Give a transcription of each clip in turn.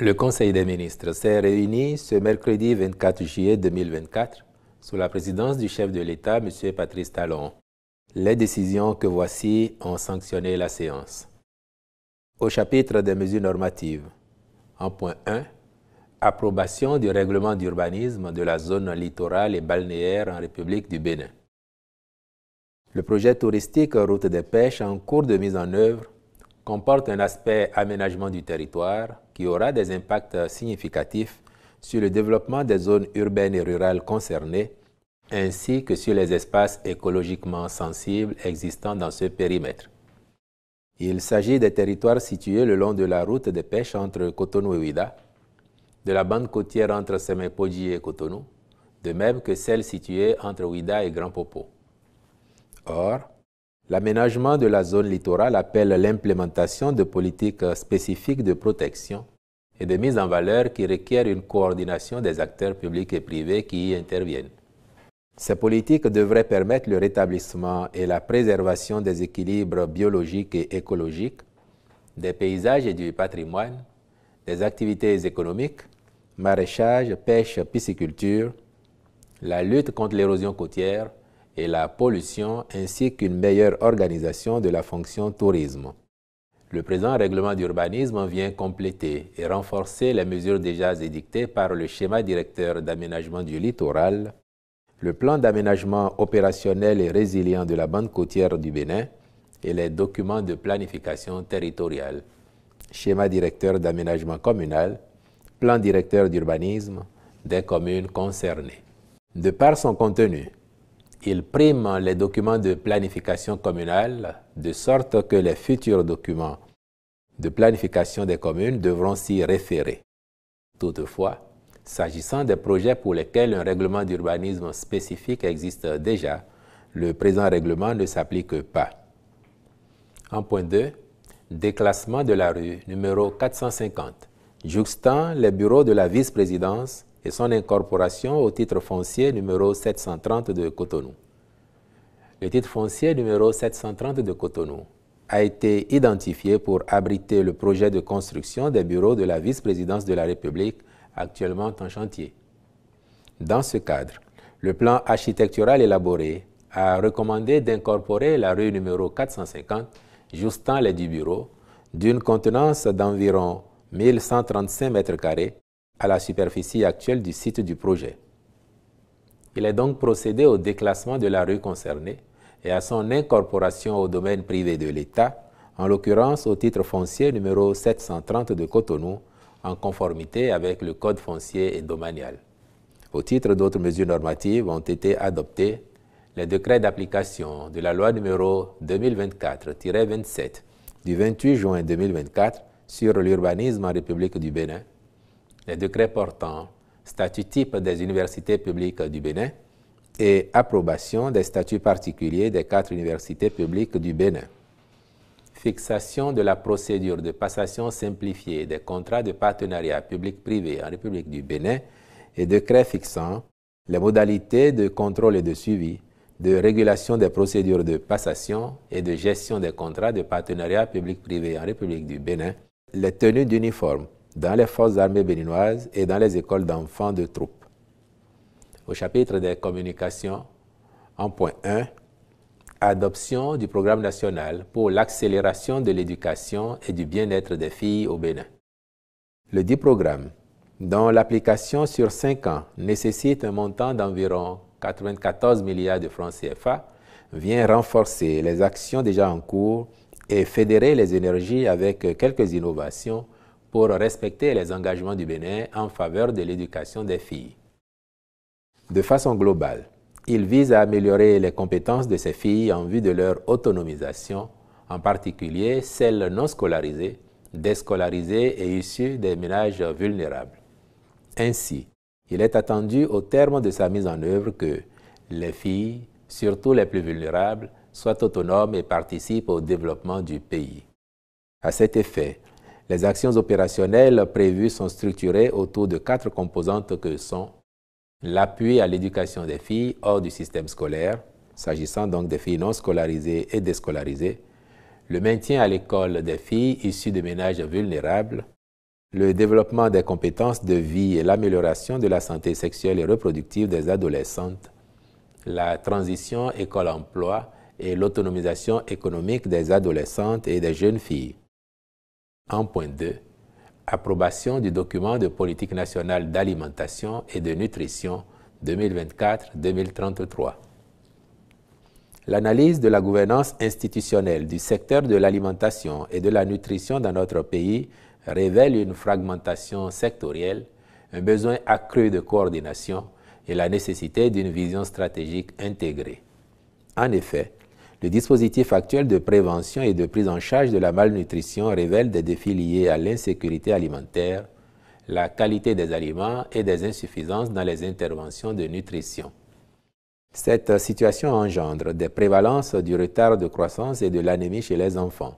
Le Conseil des ministres s'est réuni ce mercredi 24 juillet 2024 sous la présidence du chef de l'État, M. Patrice Talon. Les décisions que voici ont sanctionné la séance. Au chapitre des mesures normatives, en point 1, approbation du règlement d'urbanisme de la zone littorale et balnéaire en République du Bénin. Le projet touristique Route des pêches en cours de mise en œuvre comporte un aspect aménagement du territoire qui aura des impacts significatifs sur le développement des zones urbaines et rurales concernées, ainsi que sur les espaces écologiquement sensibles existants dans ce périmètre. Il s'agit des territoires situés le long de la route de pêche entre Cotonou et Ouida, de la bande côtière entre Semepoji et Cotonou, de même que celles situées entre Ouida et Grand Popo. Or, L'aménagement de la zone littorale appelle l'implémentation de politiques spécifiques de protection et de mise en valeur qui requièrent une coordination des acteurs publics et privés qui y interviennent. Ces politiques devraient permettre le rétablissement et la préservation des équilibres biologiques et écologiques, des paysages et du patrimoine, des activités économiques, maraîchage, pêche, pisciculture, la lutte contre l'érosion côtière, et la pollution ainsi qu'une meilleure organisation de la fonction tourisme. Le présent règlement d'urbanisme vient compléter et renforcer les mesures déjà édictées par le schéma directeur d'aménagement du littoral, le plan d'aménagement opérationnel et résilient de la bande côtière du Bénin et les documents de planification territoriale, schéma directeur d'aménagement communal, plan directeur d'urbanisme des communes concernées. De par son contenu, il prime les documents de planification communale de sorte que les futurs documents de planification des communes devront s'y référer. Toutefois, s'agissant des projets pour lesquels un règlement d'urbanisme spécifique existe déjà, le présent règlement ne s'applique pas. En point 2, déclassement de la rue numéro 450, jouxtant les bureaux de la vice-présidence et son incorporation au titre foncier numéro 730 de Cotonou. Le titre foncier numéro 730 de Cotonou a été identifié pour abriter le projet de construction des bureaux de la vice-présidence de la République actuellement en chantier. Dans ce cadre, le plan architectural élaboré a recommandé d'incorporer la rue numéro 450, justant les du bureau, d'une contenance d'environ 1135 m carrés à la superficie actuelle du site du projet. Il est donc procédé au déclassement de la rue concernée et à son incorporation au domaine privé de l'État, en l'occurrence au titre foncier numéro 730 de Cotonou, en conformité avec le Code foncier et domanial. Au titre d'autres mesures normatives ont été adoptées les décrets d'application de la loi numéro 2024-27 du 28 juin 2024 sur l'urbanisme en République du Bénin, les décrets portant statut type des universités publiques du Bénin et approbation des statuts particuliers des quatre universités publiques du Bénin. Fixation de la procédure de passation simplifiée des contrats de partenariat public-privé en République du Bénin et décret fixant les modalités de contrôle et de suivi, de régulation des procédures de passation et de gestion des contrats de partenariat public-privé en République du Bénin, les tenues d'uniforme dans les forces armées béninoises et dans les écoles d'enfants de troupes. Au chapitre des communications, en point 1, adoption du programme national pour l'accélération de l'éducation et du bien-être des filles au Bénin. Le dit programme, dont l'application sur 5 ans nécessite un montant d'environ 94 milliards de francs CFA, vient renforcer les actions déjà en cours et fédérer les énergies avec quelques innovations pour respecter les engagements du Bénin en faveur de l'éducation des filles. De façon globale, il vise à améliorer les compétences de ces filles en vue de leur autonomisation, en particulier celles non scolarisées, déscolarisées et issues des ménages vulnérables. Ainsi, il est attendu au terme de sa mise en œuvre que les filles, surtout les plus vulnérables, soient autonomes et participent au développement du pays. À cet effet, les actions opérationnelles prévues sont structurées autour de quatre composantes que sont l'appui à l'éducation des filles hors du système scolaire, s'agissant donc des filles non scolarisées et déscolarisées, le maintien à l'école des filles issues de ménages vulnérables, le développement des compétences de vie et l'amélioration de la santé sexuelle et reproductive des adolescentes, la transition école-emploi et l'autonomisation économique des adolescentes et des jeunes filles. 1.2 Approbation du document de politique nationale d'alimentation et de nutrition 2024-2033. L'analyse de la gouvernance institutionnelle du secteur de l'alimentation et de la nutrition dans notre pays révèle une fragmentation sectorielle, un besoin accru de coordination et la nécessité d'une vision stratégique intégrée. En effet, le dispositif actuel de prévention et de prise en charge de la malnutrition révèle des défis liés à l'insécurité alimentaire, la qualité des aliments et des insuffisances dans les interventions de nutrition. Cette situation engendre des prévalences du retard de croissance et de l'anémie chez les enfants.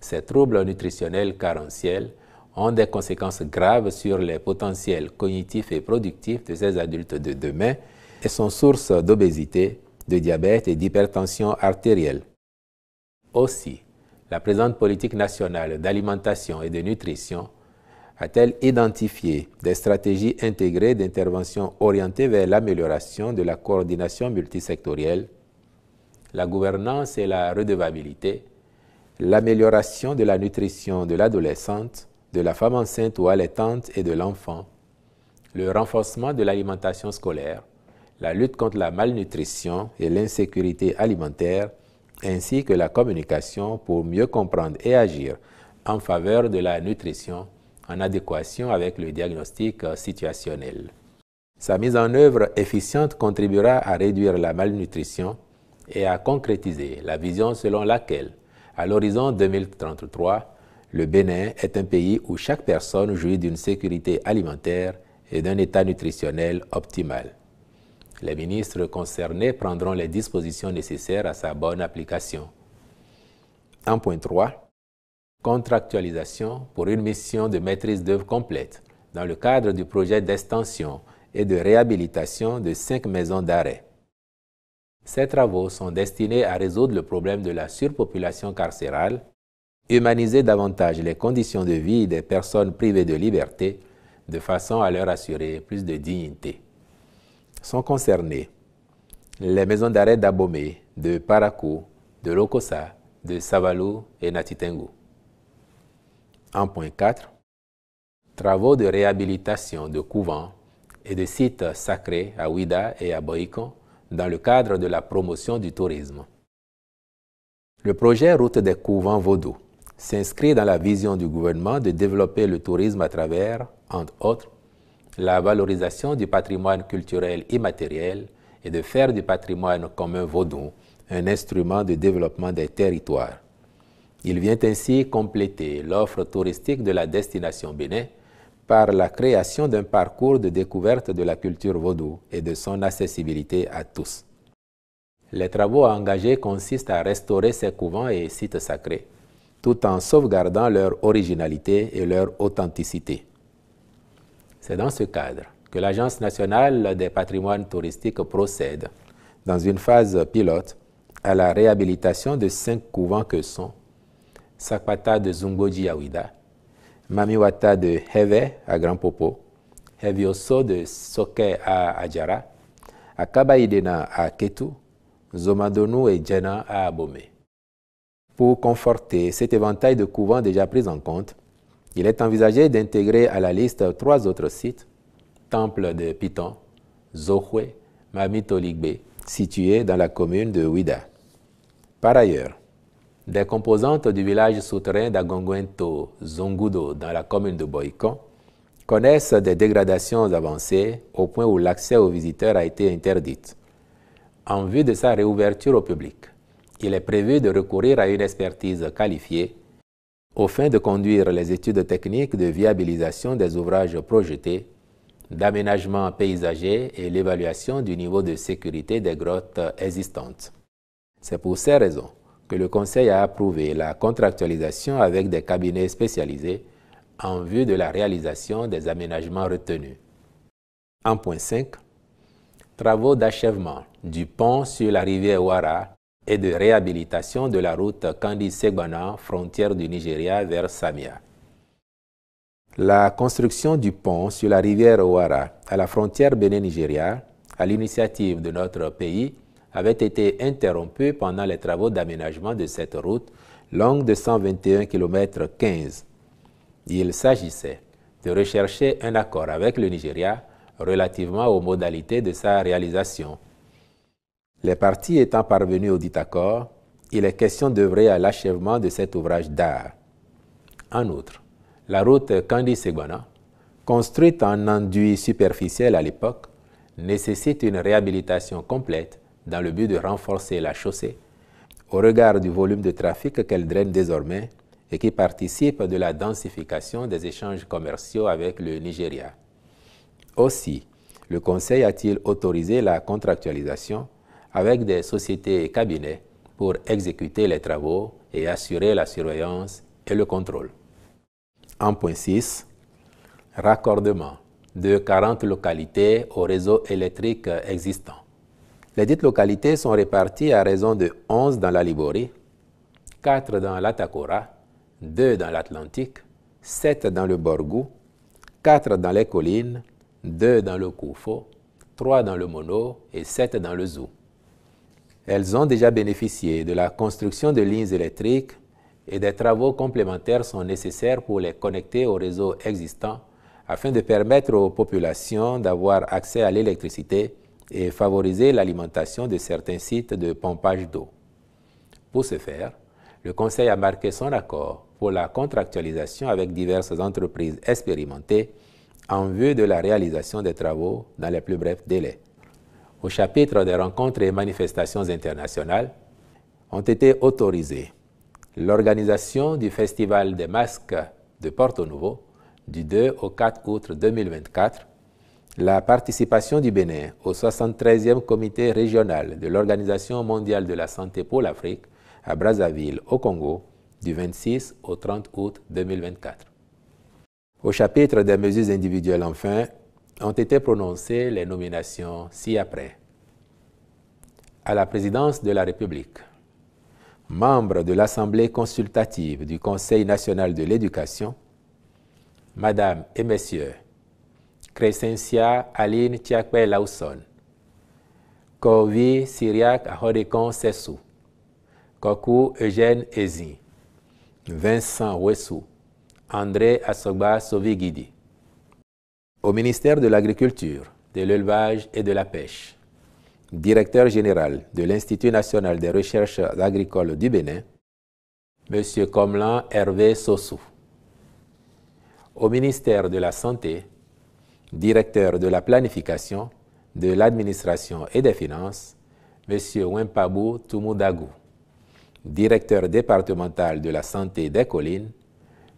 Ces troubles nutritionnels carentiels ont des conséquences graves sur les potentiels cognitifs et productifs de ces adultes de demain et sont source d'obésité, de diabète et d'hypertension artérielle. Aussi, la présente politique nationale d'alimentation et de nutrition a-t-elle identifié des stratégies intégrées d'intervention orientées vers l'amélioration de la coordination multisectorielle, la gouvernance et la redevabilité, l'amélioration de la nutrition de l'adolescente, de la femme enceinte ou allaitante et de l'enfant, le renforcement de l'alimentation scolaire, la lutte contre la malnutrition et l'insécurité alimentaire, ainsi que la communication pour mieux comprendre et agir en faveur de la nutrition en adéquation avec le diagnostic situationnel. Sa mise en œuvre efficiente contribuera à réduire la malnutrition et à concrétiser la vision selon laquelle, à l'horizon 2033, le Bénin est un pays où chaque personne jouit d'une sécurité alimentaire et d'un état nutritionnel optimal. Les ministres concernés prendront les dispositions nécessaires à sa bonne application. 1.3. contractualisation pour une mission de maîtrise d'œuvre complète dans le cadre du projet d'extension et de réhabilitation de cinq maisons d'arrêt. Ces travaux sont destinés à résoudre le problème de la surpopulation carcérale, humaniser davantage les conditions de vie des personnes privées de liberté de façon à leur assurer plus de dignité sont concernés les maisons d'arrêt d'Abomey, de Parakou, de Lokosa, de Savalou et Natitengu. 1.4 Travaux de réhabilitation de couvents et de sites sacrés à Ouida et à Boïcon dans le cadre de la promotion du tourisme. Le projet Route des couvents vaudou s'inscrit dans la vision du gouvernement de développer le tourisme à travers, entre autres, la valorisation du patrimoine culturel immatériel et de faire du patrimoine commun vaudou un instrument de développement des territoires. Il vient ainsi compléter l'offre touristique de la destination Bénin par la création d'un parcours de découverte de la culture vaudou et de son accessibilité à tous. Les travaux engagés consistent à restaurer ces couvents et sites sacrés, tout en sauvegardant leur originalité et leur authenticité. C'est dans ce cadre que l'Agence nationale des patrimoines touristiques procède, dans une phase pilote, à la réhabilitation de cinq couvents que sont Sakpata de Zumboji Ouida, Mamiwata de Heve à Grand Popo, Hevioso de Soke à Adjara, Akabaidena à Ketu, Zomadonu et Jena à Abome. Pour conforter cet éventail de couvents déjà pris en compte, il est envisagé d'intégrer à la liste trois autres sites, temple de Piton, Zohwe, Mamitoligbe, situés dans la commune de Ouida. Par ailleurs, des composantes du village souterrain d'Agonguento, Zongudo, dans la commune de Boykon, connaissent des dégradations avancées au point où l'accès aux visiteurs a été interdit. En vue de sa réouverture au public, il est prévu de recourir à une expertise qualifiée au fin de conduire les études techniques de viabilisation des ouvrages projetés, d'aménagement paysager et l'évaluation du niveau de sécurité des grottes existantes. C'est pour ces raisons que le Conseil a approuvé la contractualisation avec des cabinets spécialisés en vue de la réalisation des aménagements retenus. 1.5 Travaux d'achèvement du pont sur la rivière Ouara et de réhabilitation de la route kandi segwana frontière du Nigeria vers Samia. La construction du pont sur la rivière Ouara à la frontière Bénin-Nigeria, à l'initiative de notre pays, avait été interrompue pendant les travaux d'aménagement de cette route longue de 121 km 15. Il s'agissait de rechercher un accord avec le Nigeria relativement aux modalités de sa réalisation les parties étant parvenues au dit accord, il est question d'œuvrer à l'achèvement de cet ouvrage d'art. En outre, la route kandi construite en enduit superficiel à l'époque, nécessite une réhabilitation complète dans le but de renforcer la chaussée au regard du volume de trafic qu'elle draine désormais et qui participe de la densification des échanges commerciaux avec le Nigeria. Aussi, le Conseil a-t-il autorisé la contractualisation avec des sociétés et cabinets pour exécuter les travaux et assurer la surveillance et le contrôle. 1.6 Raccordement de 40 localités au réseau électrique existant. Les dites localités sont réparties à raison de 11 dans la Liborie, 4 dans l'Atacora, 2 dans l'Atlantique, 7 dans le Borgou, 4 dans les collines, 2 dans le Koufo, 3 dans le Mono et 7 dans le Zou. Elles ont déjà bénéficié de la construction de lignes électriques et des travaux complémentaires sont nécessaires pour les connecter aux réseaux existants afin de permettre aux populations d'avoir accès à l'électricité et favoriser l'alimentation de certains sites de pompage d'eau. Pour ce faire, le Conseil a marqué son accord pour la contractualisation avec diverses entreprises expérimentées en vue de la réalisation des travaux dans les plus brefs délais au chapitre des rencontres et manifestations internationales, ont été autorisées l'organisation du Festival des masques de Porto Nouveau du 2 au 4 août 2024, la participation du Bénin au 73e comité régional de l'Organisation mondiale de la santé pour l'Afrique à Brazzaville, au Congo, du 26 au 30 août 2024. Au chapitre des mesures individuelles, enfin, ont été prononcées les nominations ci-après. À la présidence de la République, membre de l'Assemblée consultative du Conseil national de l'éducation, Madame et Messieurs, Crescencia Aline Tiakwe Lawson, Corvi Syriac Ahodekon Sessou, Koku Eugène Ezi, Vincent Wessou, André Asogba Sovigidi, au ministère de l'Agriculture, de l'Élevage et de la Pêche, directeur général de l'Institut national des recherches agricoles du Bénin, M. Comlan Hervé Sossou. Au ministère de la Santé, directeur de la planification, de l'administration et des finances, M. Wimpabou Toumoudagou. Directeur départemental de la santé des collines,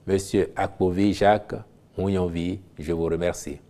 M. Akpovi Jacques en envie. Je vous remercie.